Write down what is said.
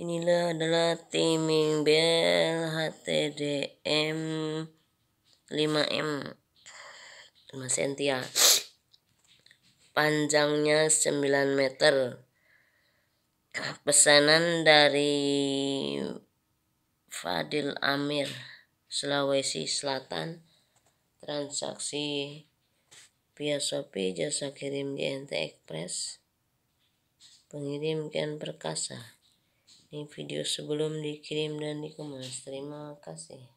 Inilah adalah timing bel HTDM 5M Mas Sentia Panjangnya 9 meter Pesanan dari Fadil Amir Sulawesi Selatan Transaksi via Shopee jasa kirim di NT Express Pengirimkan perkasa di video sebelum dikirim dan dikemas terima kasih